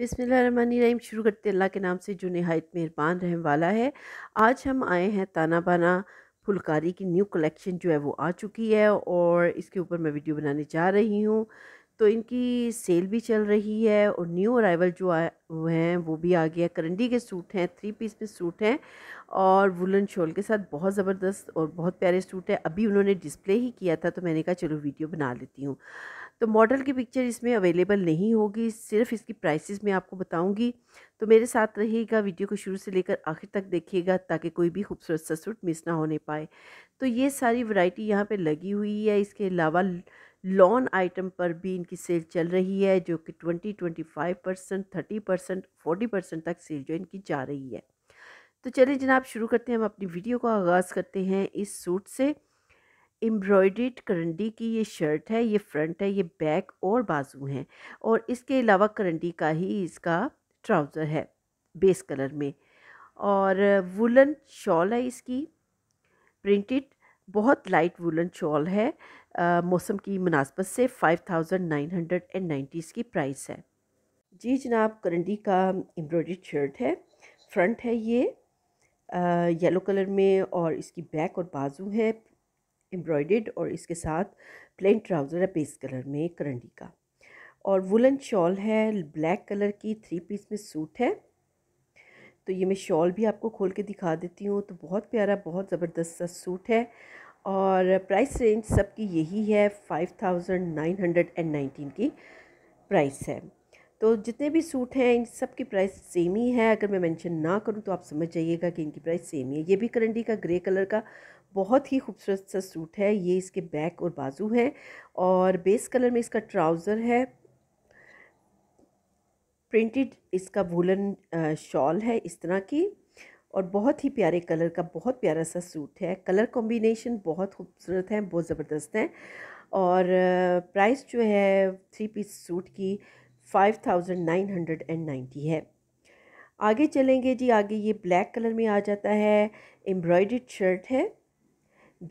बिसमीम शुरू करते अल्लाह के नाम से जो नहायत मेहरबान रहने वाला है आज हम आए हैं ताना बाना फुलकारी की न्यू कलेक्शन जो है वो आ चुकी है और इसके ऊपर मैं वीडियो बनाने जा रही हूँ तो इनकी सेल भी चल रही है और न्यू अराइवल जो आए हुए हैं वो भी आ गया करंडी के सूट हैं थ्री पीस में सूट हैं और वुलन शॉल के साथ बहुत ज़बरदस्त और बहुत प्यारे सूट हैं अभी उन्होंने डिस्प्ले ही किया था तो मैंने कहा चलो वीडियो बना लेती हूँ तो मॉडल की पिक्चर इसमें अवेलेबल नहीं होगी सिर्फ इसकी प्राइसेस मैं आपको बताऊंगी तो मेरे साथ रहिएगा वीडियो को शुरू से लेकर आखिर तक देखिएगा ताकि कोई भी खूबसूरत सा सूट मिस ना होने पाए तो ये सारी वैरायटी यहाँ पे लगी हुई है इसके अलावा लॉन आइटम पर भी इनकी सेल चल रही है जो कि twenty twenty five percent thirty percent forty percent तक सेल जो इनकी जा रही है तो चलिए जनाब शुरू करते हैं हम अपनी वीडियो का आगाज़ करते हैं इस सूट से एम्ब्रॉयड्रीड करंडी की ये शर्ट है ये फ्रंट है ये बैक और बाजू हैं और इसके अलावा करंडी का ही इसका ट्राउज़र है बेस कलर में और वुलन शॉल है इसकी प्रिंटेड बहुत लाइट वुलन शॉल है मौसम की मुनासबत से five thousand nine hundred and nineties की प्राइस है जी जनाब करंडी का एम्ब्रॉयडरी शर्ट है फ्रंट है ये येलो कलर में और इसकी बैक और बाजू है एम्ब्रॉयड और इसके साथ प्लेन ट्राउज़र है बेस कलर में करंडी का और वुलन शॉल है ब्लैक कलर की थ्री पीस में सूट है तो ये मैं शॉल भी आपको खोल के दिखा देती हूँ तो बहुत प्यारा बहुत ज़बरदस्त सा सूट है और प्राइस रेंज सबकी यही है five thousand nine hundred and nineteen की प्राइस है तो जितने भी सूट हैं इन सब की प्राइस सेम ही है अगर मैं मेंशन ना करूं तो आप समझ जाइएगा कि इनकी प्राइस सेम ही है ये भी करंडी का ग्रे कलर का बहुत ही खूबसूरत सा सूट है ये इसके बैक और बाजू है और बेस कलर में इसका ट्राउज़र है प्रिंटेड इसका वूलन शॉल है इस तरह की और बहुत ही प्यारे कलर का बहुत प्यारा सा सूट है कलर कॉम्बिनेशन बहुत खूबसूरत है बहुत ज़बरदस्त है और प्राइस जो है थ्री पीस सूट की five thousand nine hundred and ninety है आगे चलेंगे जी आगे ये ब्लैक कलर में आ जाता है एम्ब्रॉयड शर्ट है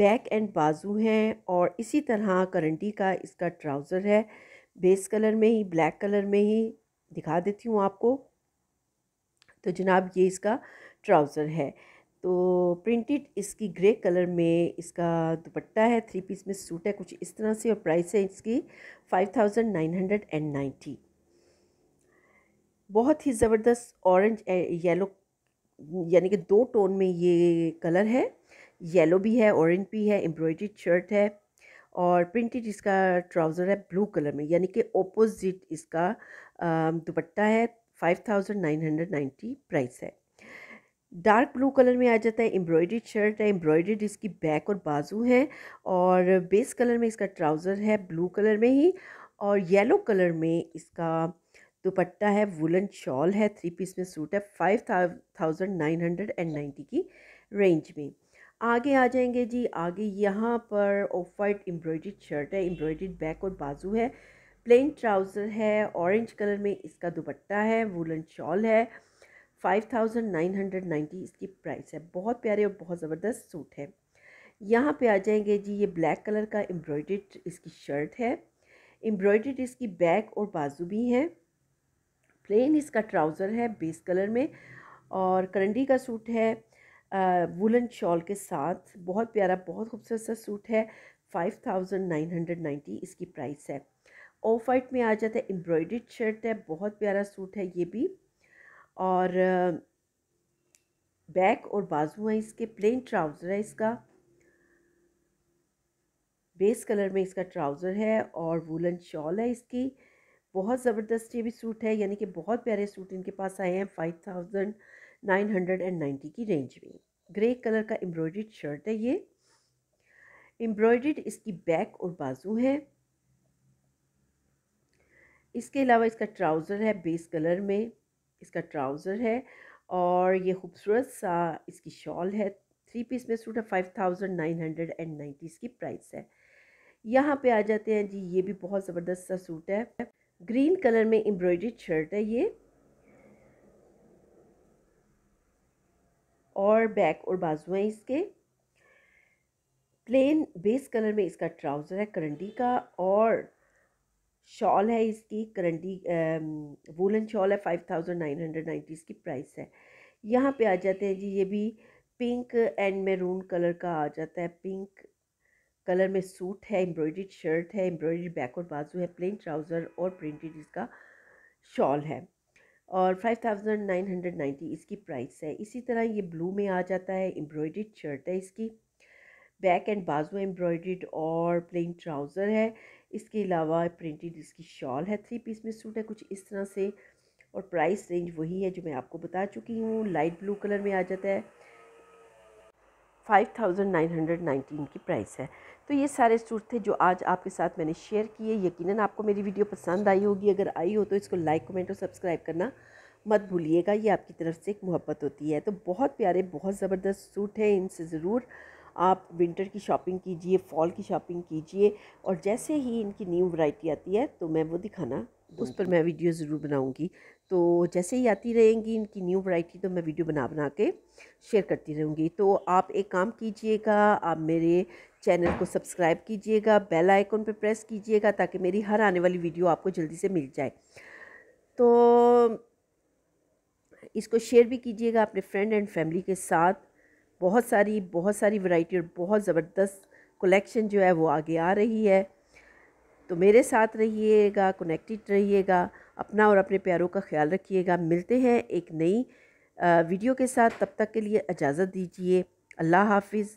बैक एंड बाजू हैं और इसी तरह करंटी का इसका ट्राउज़र है बेस कलर में ही ब्लैक कलर में ही दिखा देती हूँ आपको तो जनाब ये इसका ट्राउज़र है तो प्रिंटेड इसकी ग्रे कलर में इसका दुपट्टा है थ्री पीस में सूट है कुछ इस तरह से और प्राइस है इसकी five thousand nine hundred and ninety बहुत ही ज़बरदस्त ऑरेंज येलो यानी कि दो टोन में ये कलर है येलो भी है ऑरेंज भी है एम्ब्रॉयड्री शर्ट है और प्रिंटेड इसका ट्राउज़र है ब्लू कलर में यानी कि ओपोजिट इसका दुपट्टा है five thousand nine hundred ninety price है डार्क ब्लू कलर में आ जाता है एम्ब्रॉयडेड शर्ट है एम्ब्रॉयड्रीड इसकी बैक और बाजू है और बेस कलर में इसका ट्राउज़र है ब्लू कलर में ही और येलो कलर में इसका दुपट्टा है वुलन शॉल है थ्री पीस में सूट है five thousand nine hundred and ninety की रेंज में आगे आ जाएंगे जी आगे यहाँ पर ऑफ वाइट एम्ब्रॉयड शर्ट है एम्ब्रॉयड बैक और बाजू है प्लेन ट्राउज़र है ऑरेंज कलर में इसका दुपट्टा है वुलन शॉल है five thousand nine hundred ninety इसकी प्राइस है बहुत प्यारे और बहुत ज़बरदस्त सूट है यहाँ पे आ जाएंगे जी ये ब्लैक कलर का एम्ब्रॉयड इसकी शर्ट है एम्ब्रॉयड इसकी बैक और बाजू भी हैं प्लेन इसका ट्राउज़र है बेस कलर में और करंडी का सूट है वुलन शॉल के साथ बहुत प्यारा बहुत खूबसूरत सा सूट है five thousand nine hundred ninety इसकी प्राइस है ऑफ वाइट में आ जाता है एम्ब्रॉयड शर्ट है बहुत प्यारा सूट है ये भी और बैक और बाजू है इसके प्लेन ट्राउज़र है इसका बेस कलर में इसका ट्राउज़र है और वुलन शॉल है इसकी बहुत ज़बरदस्त ये भी सूट है यानी कि बहुत प्यारे सूट इनके पास आए हैं फाइव थाउजेंड 990 की रेंज में ग्रे कलर का एम्ब्रॉयड शर्ट है ये एम्ब्रॉयड इसकी बैक और बाजू है इसके अलावा इसका ट्राउज़र है बेस कलर में इसका ट्राउज़र है और ये खूबसूरत सा इसकी शॉल है थ्री पीस में सूट है five thousand nine hundred and ninety इसकी प्राइस है यहाँ पे आ जाते हैं जी ये भी बहुत ज़बरदस्त सा सूट है ग्रीन कलर में एम्ब्रॉयड शर्ट है ये और बैक और बाजू हैं इसके प्लेन बेस कलर में इसका ट्राउज़र है करंडी का और शॉल है इसकी करंडी वूलन शॉल है five thousand nine hundred ninety इसकी प्राइस है यहाँ पे आ जाते हैं जी ये भी पिंक एंड मैरून कलर का आ जाता है पिंक कलर में सूट है एम्ब्रॉयड शर्ट है एम्ब्रॉयड बैक और बाजू है प्लेन ट्राउज़र और प्रिंटेड इसका शॉल है और five thousand nine hundred ninety इसकी प्राइस है इसी तरह ये ब्लू में आ जाता है एम्ब्रॉयड शर्ट है इसकी बैक एंड बाजू एम्ब्रॉयड और प्लेन ट्राउज़र है इसके अलावा प्रिंटेड इसकी शॉल है थ्री पीस में सूट है कुछ इस तरह से और प्राइस रेंज वही है जो मैं आपको बता चुकी हूँ लाइट ब्लू कलर में आ जाता है 5919 की प्राइस है तो ये सारे सूट थे जो आज आपके साथ मैंने शेयर किए यकीनन आपको मेरी वीडियो पसंद आई होगी अगर आई हो तो इसको लाइक कमेंट और सब्सक्राइब करना मत भूलिएगा ये आपकी तरफ से एक मोहब्बत होती है तो बहुत प्यारे बहुत ज़बरदस्त सूट हैं इनसे ज़रूर आप विंटर की शॉपिंग कीजिए फॉल की शॉपिंग कीजिए और जैसे ही इनकी न्यू वैरायटी आती है तो मैं वो दिखाना उस पर मैं वीडियो ज़रूर बनाऊँगी तो जैसे ही आती रहेंगी इनकी न्यू वैरायटी तो मैं वीडियो बना बना के शेयर करती रहूँगी तो आप एक काम कीजिएगा आप मेरे चैनल को सब्सक्राइब कीजिएगा बेल आइकॉन पर प्रेस कीजिएगा ताकि मेरी हर आने वाली वीडियो आपको जल्दी से मिल जाए तो इसको शेयर भी कीजिएगा अपने फ्रेंड एंड फैमिली के साथ बहुत सारी बहुत सारी वैरायटी और बहुत ज़बरदस्त कलेक्शन जो है वो आगे आ रही है तो मेरे साथ रहिएगा कनेक्टेड रहिएगा अपना और अपने प्यारों का ख्याल रखिएगा मिलते हैं एक नई वीडियो के साथ तब तक के लिए इजाज़त दीजिए अल्लाह हाफिज़